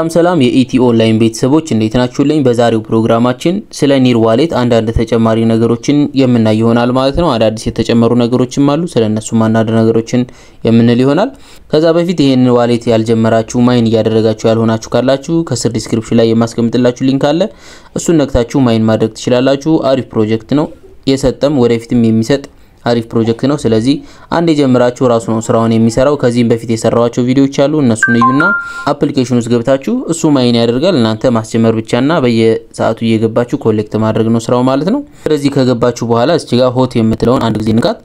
ሰላም ሰላም የኢቲ ኦንላይን ቤተሰቦች እንዴት ናችሁልኝ? በዛሬው ፕሮግራማችን ስለ ኒር ዋሌት አንዳንድ ተጨማሪ ነገሮችን የምናይ ይሆናል ማለት ነው። አዳዲስ የተጨመሩ ነገሮችም አሉ። ስለ እነሱም አንዳንድ ነገሮችን የምንል ይሆናል። ከዛ በፊት ይህን ዋሌት ያልጀመራችሁ ማይን እያደረጋችሁ ያልሆናችሁ ካላችሁ ከስር ዲስክሪፕሽን ላይ የማስቀምጥላችሁ ሊንክ አለ። እሱን ነክታችሁ ማይን ማድረግ ትችላላችሁ። አሪፍ ፕሮጀክት ነው የሰጠም ወደፊትም የሚሰጥ አሪፍ ፕሮጀክት ነው። ስለዚህ አንድ የጀምራችሁ ራሱ ነው ስራውን የሚሰራው። ከዚህም በፊት የሰራዋቸው ቪዲዮዎች አሉ። እነሱን እዩና አፕሊኬሽን ውስጥ ገብታችሁ እሱ ማይን ያደርጋል። እናንተ ማስጀመር ብቻና በየሰዓቱ እየገባችሁ ኮሌክት ማድረግ ነው ስራው ማለት ነው። ስለዚህ ከገባችሁ በኋላ እዚህ ጋር ሆት የምትለውን አንድ ጊዜ ንቃት።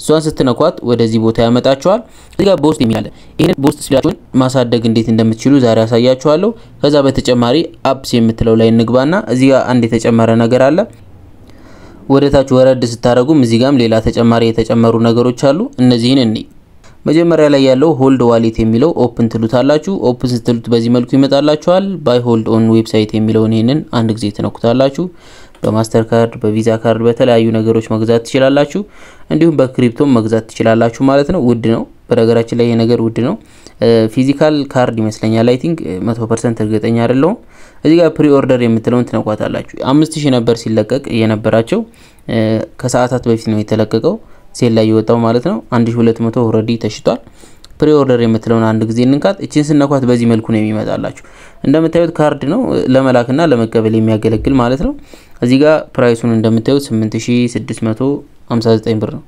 እሷን ስትነኳት ወደዚህ ቦታ ያመጣችኋል። እዚህ ጋር ቦስት የሚያለ ይህን ቦስት ስላችሁን ማሳደግ እንዴት እንደምትችሉ ዛሬ አሳያችኋለሁ። ከዛ በተጨማሪ አፕስ የምትለው ላይ እንግባና እዚህ ጋር አንድ የተጨመረ ነገር አለ። ወደ ታች ወረድ ስታደረጉም እዚህ ጋም ሌላ ተጨማሪ የተጨመሩ ነገሮች አሉ። እነዚህን እንይ። መጀመሪያ ላይ ያለው ሆልድ ዋሌት የሚለው ኦፕን አላችሁ። ኦፕን ስትሉት በዚህ መልኩ ይመጣላችኋል። ባይ ሆልድ ኦን ዌብሳይት የሚለውን ይህንን አንድ ጊዜ ትነኩታላችሁ። በማስተር ካርድ፣ በቪዛ ካርድ፣ በተለያዩ ነገሮች መግዛት ትችላላችሁ። እንዲሁም በክሪፕቶም መግዛት ትችላላችሁ ማለት ነው። ውድ ነው። በነገራችን ላይ የነገር ውድ ነው። ፊዚካል ካርድ ይመስለኛል። አይ ቲንክ መቶ ፐርሰንት እርግጠኛ አይደለሁም። እዚህ ጋር ፕሪ ኦርደር የምትለውን ትነኳታላችሁ። አምስት ሺህ ነበር ሲለቀቅ የነበራቸው ከሰዓታት በፊት ነው የተለቀቀው ሴል ላይ የወጣው ማለት ነው። 1200 ኦልሬዲ ተሽጧል። ፕሪ ኦርደር የምትለውን አንድ ጊዜ እንንካት። እችን ስነኳት በዚህ መልኩ ነው የሚመጣላችሁ። እንደምታዩት ካርድ ነው ለመላክና ለመቀበል የሚያገለግል ማለት ነው። እዚህ ጋር ፕራይሱን እንደምታዩት 8659 ብር ነው።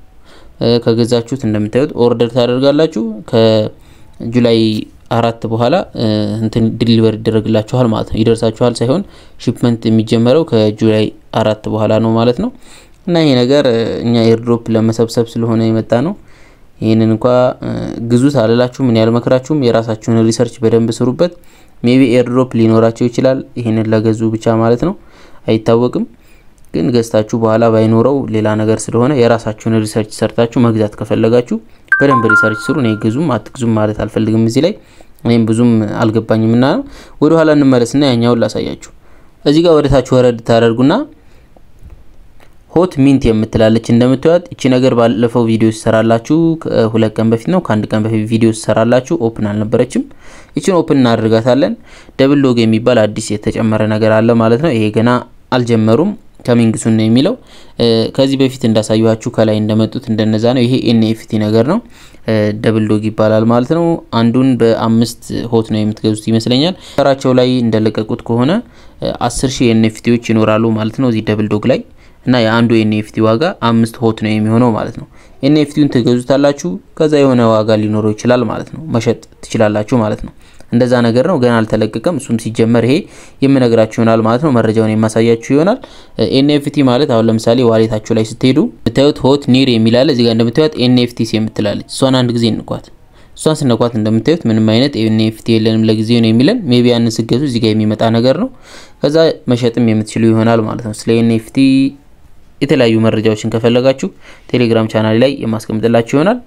ከገዛችሁት እንደምታዩት ኦርደር ታደርጋላችሁ ከጁላይ አራት በኋላ እንትን ዲሊቨር ይደረግላችኋል ማለት ነው። ይደርሳችኋል ሳይሆን ሺፕመንት የሚጀመረው ከጁላይ አራት በኋላ ነው ማለት ነው። እና ይሄ ነገር እኛ ኤርድሮፕ ለመሰብሰብ ስለሆነ የመጣ ነው። ይህንን እንኳ ግዙት አልላችሁም፣ ምን ያልመክራችሁም። የራሳችሁን ሪሰርች በደንብ ስሩበት። ሜቢ ኤርድሮፕ ሊኖራቸው ይችላል። ይህንን ለገዙ ብቻ ማለት ነው፣ አይታወቅም። ግን ገዝታችሁ በኋላ ባይኖረው ሌላ ነገር ስለሆነ የራሳችሁን ሪሰርች ሰርታችሁ መግዛት ከፈለጋችሁ በደንብ ሪሰርች ስሩ። እኔ ግዙም አትግዙም ማለት አልፈልግም እዚህ ላይ እኔም ብዙም አልገባኝም እና ወደ ኋላ እንመለስና ያኛውን ላሳያችሁ። እዚህ ጋር ወደታችሁ ወረድ ታደርጉና ሆት ሚንት የምትላለች እንደምታዩት እቺ ነገር ባለፈው ቪዲዮ ሲሰራላችሁ ሁለት ቀን በፊት ነው ከአንድ ቀን በፊት ቪዲዮ ሲሰራላችሁ ኦፕን አልነበረችም። እቺን ኦፕን እናደርጋታለን። ደብል ሎግ የሚባል አዲስ የተጨመረ ነገር አለ ማለት ነው። ይሄ ገና አልጀመሩም። ከሚንግ ሱን ነው የሚለው ከዚህ በፊት እንዳሳዩችሁ ከላይ እንደመጡት እንደነዛ ነው። ይሄ ኤንኤፍቲ ነገር ነው። ደብል ዶግ ይባላል ማለት ነው። አንዱን በአምስት ሆት ነው የምትገዙት ይመስለኛል። ሰራቸው ላይ እንደለቀቁት ከሆነ አስር ሺህ ኤንኤፍቲዎች ይኖራሉ ማለት ነው እዚህ ደብል ዶግ ላይ እና የአንዱ ኤንኤፍቲ ዋጋ አምስት ሆት ነው የሚሆነው ማለት ነው። ኤንኤፍቲውን ትገዙታላችሁ። ከዛ የሆነ ዋጋ ሊኖረው ይችላል ማለት ነው። መሸጥ ትችላላችሁ ማለት ነው። እንደዛ ነገር ነው። ገና አልተለቀቀም። እሱም ሲጀመር ይሄ የምነግራችሁ ይሆናል ማለት ነው። መረጃውን የማሳያችሁ ይሆናል። ኤንኤፍቲ ማለት አሁን ለምሳሌ ዋሌታችሁ ላይ ስትሄዱ ብታዩት ሆት ኒር የሚላለ እዚጋ እንደምታዩት ኤንኤፍቲስ የምትላለች እሷን አንድ ጊዜ እንኳት እሷን ስነኳት እንደምታዩት ምንም አይነት ኤንኤፍቲ የለንም ለጊዜው ነው የሚለን። ሜቢ ያንን ስገዙ እዚጋ የሚመጣ ነገር ነው። ከዛ መሸጥም የምትችሉ ይሆናል ማለት ነው። ስለ ኤንኤፍቲ የተለያዩ መረጃዎችን ከፈለጋችሁ ቴሌግራም ቻናል ላይ የማስቀምጥላችሁ ይሆናል።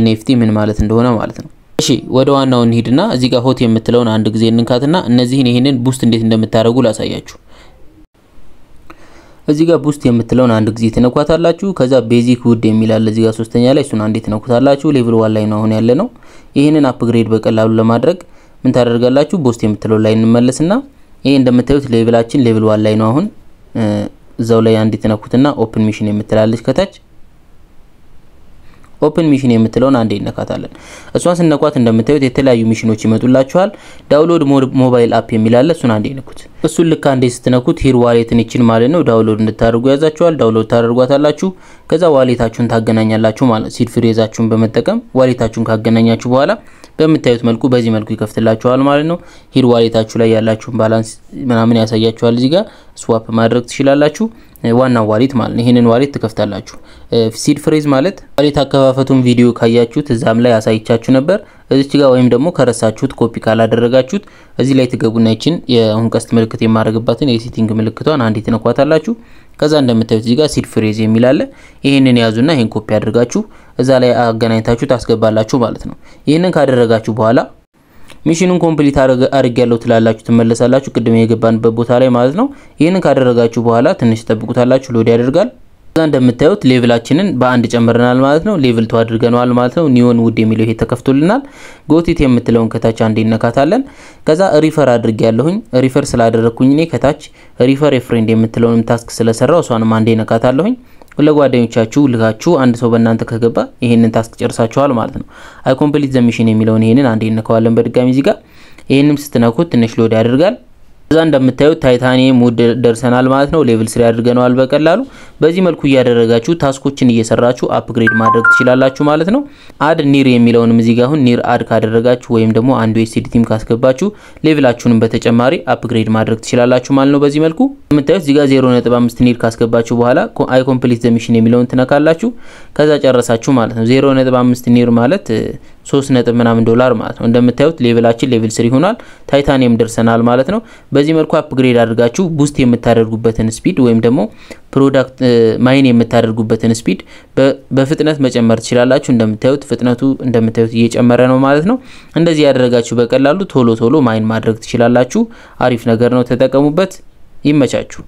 ኤንኤፍቲ ምን ማለት እንደሆነ ማለት ነው። እሺ ወደ ዋናው እንሂድና እዚህ ጋር ሆት የምትለውን አንድ ጊዜ እንንካትና እነዚህን ይህንን ቡስት እንዴት እንደምታደርጉ ላሳያችሁ። እዚህ ጋር ቡስት የምትለውን አንድ ጊዜ ትነኳታላችሁ። ከዛ ቤዚክ ውድ የሚላለ እዚህ ጋር ሶስተኛ ላይ እሱን አንዴ ትነኩታላችሁ። ሌቭል ዋን ላይ ነው አሁን ያለ ነው። ይህንን አፕግሬድ በቀላሉ ለማድረግ ምን ታደርጋላችሁ? ቡስት የምትለው ላይ እንመለስና ይሄ እንደምታዩት ሌቭላችን ሌቭል ዋን ላይ ነው አሁን እዛው ላይ አንዴ ትነኩትና ኦፕን ሚሽን የምትላለች ከታች ኦፕን ሚሽን የምትለውን አንዴ እነካታለን። እሷን ስነኳት እንደምታዩት የተለያዩ ሚሽኖች ይመጡላችኋል። ዳውንሎድ ሞባይል አፕ የሚላለ እሱን አንዴ ንኩት። እሱን ልክ አንዴ ስትነኩት ሂር ዋሌትን ይችን ማለት ነው ዳውንሎድ እንድታደርጉ ያዛችኋል። ዳውንሎድ ታደርጓታላችሁ። ከዛ ዋሌታችሁን ታገናኛላችሁ ማለት ሲድ ፍሬዛችሁን በመጠቀም ዋሌታችሁን ካገናኛችሁ በኋላ በምታዩት መልኩ በዚህ መልኩ ይከፍትላችኋል ማለት ነው። ሂድ ዋሌታችሁ ላይ ያላችሁን ባላንስ ምናምን ያሳያችኋል። እዚህ ጋር ስዋፕ ማድረግ ትችላላችሁ። ዋናው ዋሌት ማለት ነው። ይህንን ዋሌት ትከፍታላችሁ። ሲድ ፍሬዝ ማለት ዋሌት አከፋፈቱን ቪዲዮ ካያችሁት እዛም ላይ አሳይቻችሁ ነበር። እዚች ጋር ወይም ደግሞ ከረሳችሁት ኮፒ ካላደረጋችሁት እዚህ ላይ ትገቡና ይችን የአሁን ቀስት ምልክት የማድረግባትን የሴቲንግ ምልክቷን አንዴ ትነኳታላችሁ። ከዛ እንደምታዩት እዚህ ጋር ሲድ ፍሬዝ የሚል አለ። ይህንን ያዙና ይህን ኮፒ አድርጋችሁ እዛ ላይ አገናኝታችሁ ታስገባላችሁ ማለት ነው። ይህንን ካደረጋችሁ በኋላ ሚሽኑን ኮምፕሊት አድርግ ያለው ትላላችሁ፣ ትመለሳላችሁ። ቅድም የገባንበት ቦታ ላይ ማለት ነው። ይህንን ካደረጋችሁ በኋላ ትንሽ ጠብቁታላችሁ። ሎድ ያደርጋል። እዛ እንደምታዩት ሌቭላችንን በአንድ ጨምረናል ማለት ነው። ሌቭል ቱ አድርገነዋል ማለት ነው። ኒዮን ውድ የሚለው ይሄ ተከፍቶልናል። ጎቲት የምትለውን ከታች አንድ እነካታለን። ከዛ ሪፈር አድርጌ ያለሁኝ ሪፈር ስላደረግኩኝ እኔ ከታች ሪፈር የፍሬንድ የምትለውንም ታስክ ስለሰራው እሷንም አንዴ እነካታለሁኝ። ለጓደኞቻችሁ ልካችሁ አንድ ሰው በእናንተ ከገባ ይሄንን ታስክ ጨርሳችኋል ማለት ነው። አይ ኮምፕሊት ዘ ሚሽን የሚለውን ይሄንን አንድ እነካዋለን በድጋሚ እዚህ ጋር። ይሄንም ስትነኩት ትንሽ ሎድ ያደርጋል። እዛ እንደምታዩት ታይታኒየም ውድ ደርሰናል ማለት ነው። ሌቭል ስሪ አድርገነዋል በቀላሉ። በዚህ መልኩ እያደረጋችሁ ታስኮችን እየሰራችሁ አፕግሬድ ማድረግ ትችላላችሁ ማለት ነው። አድ ኒር የሚለውንም እዚህ ጋር አሁን ኒር አድ ካደረጋችሁ ወይም ደግሞ አንድ ኤስሲዲ ቲም ካስገባችሁ ሌቭላችሁንም በተጨማሪ አፕግሬድ ማድረግ ትችላላችሁ ማለት ነው። በዚህ መልኩ የምታዩት እዚህ ጋር 0.5 ኒር ካስገባችሁ በኋላ አይ ኮምፕሊት ዘ ሚሽን የሚለውን ትነካላችሁ። ከዛ ጨረሳችሁ ማለት ነው። 0.5 ኒር ማለት ሶስት ነጥብ ምናምን ዶላር ማለት ነው። እንደምታዩት ሌቭላችን ሌቭል ስሪ ሆኗል። ታይታኒየም ደርሰናል ማለት ነው። በዚህ መልኩ አፕግሬድ አድርጋችሁ ቡስት የምታደርጉበትን ስፒድ ወይም ደግሞ ፕሮዳክት ማይን የምታደርጉበትን ስፒድ በፍጥነት መጨመር ትችላላችሁ። እንደምታዩት ፍጥነቱ እንደምታዩት እየጨመረ ነው ማለት ነው። እንደዚህ ያደረጋችሁ በቀላሉ ቶሎ ቶሎ ማይን ማድረግ ትችላላችሁ። አሪፍ ነገር ነው፣ ተጠቀሙበት። ይመቻችሁ።